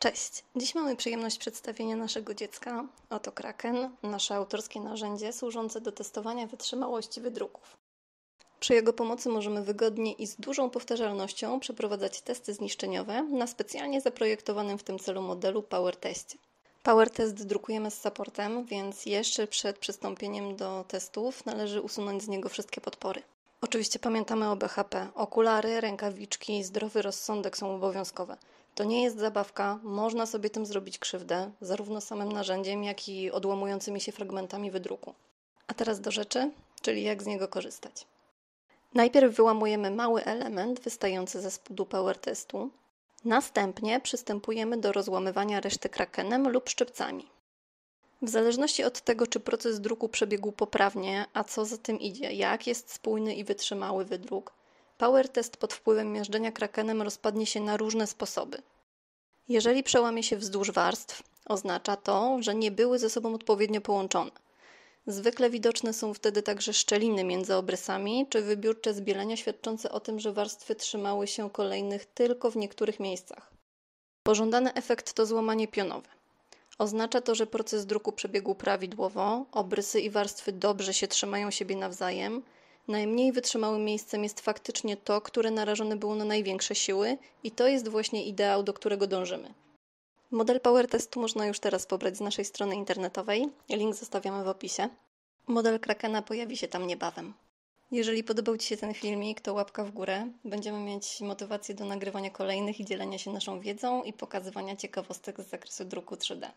Cześć! Dziś mamy przyjemność przedstawienia naszego dziecka. Oto Kraken, nasze autorskie narzędzie służące do testowania wytrzymałości wydruków. Przy jego pomocy możemy wygodnie i z dużą powtarzalnością przeprowadzać testy zniszczeniowe na specjalnie zaprojektowanym w tym celu modelu PowerTest. PowerTest drukujemy z supportem, więc jeszcze przed przystąpieniem do testów należy usunąć z niego wszystkie podpory. Oczywiście pamiętamy o BHP. Okulary, rękawiczki, i zdrowy rozsądek są obowiązkowe. To nie jest zabawka, można sobie tym zrobić krzywdę, zarówno samym narzędziem, jak i odłamującymi się fragmentami wydruku. A teraz do rzeczy, czyli jak z niego korzystać. Najpierw wyłamujemy mały element wystający ze spodu power testu. Następnie przystępujemy do rozłamywania reszty krakenem lub szczypcami. W zależności od tego, czy proces druku przebiegł poprawnie, a co za tym idzie, jak jest spójny i wytrzymały wydruk, Power test pod wpływem miażdżenia krakenem rozpadnie się na różne sposoby. Jeżeli przełamie się wzdłuż warstw, oznacza to, że nie były ze sobą odpowiednio połączone. Zwykle widoczne są wtedy także szczeliny między obrysami czy wybiórcze zbielenia świadczące o tym, że warstwy trzymały się kolejnych tylko w niektórych miejscach. Pożądany efekt to złamanie pionowe. Oznacza to, że proces druku przebiegł prawidłowo, obrysy i warstwy dobrze się trzymają siebie nawzajem, Najmniej wytrzymałym miejscem jest faktycznie to, które narażone było na największe siły, i to jest właśnie ideał, do którego dążymy. Model Power Testu można już teraz pobrać z naszej strony internetowej, link zostawiamy w opisie. Model Krakena pojawi się tam niebawem. Jeżeli podobał Ci się ten filmik, to łapka w górę. Będziemy mieć motywację do nagrywania kolejnych i dzielenia się naszą wiedzą i pokazywania ciekawostek z zakresu druku 3D.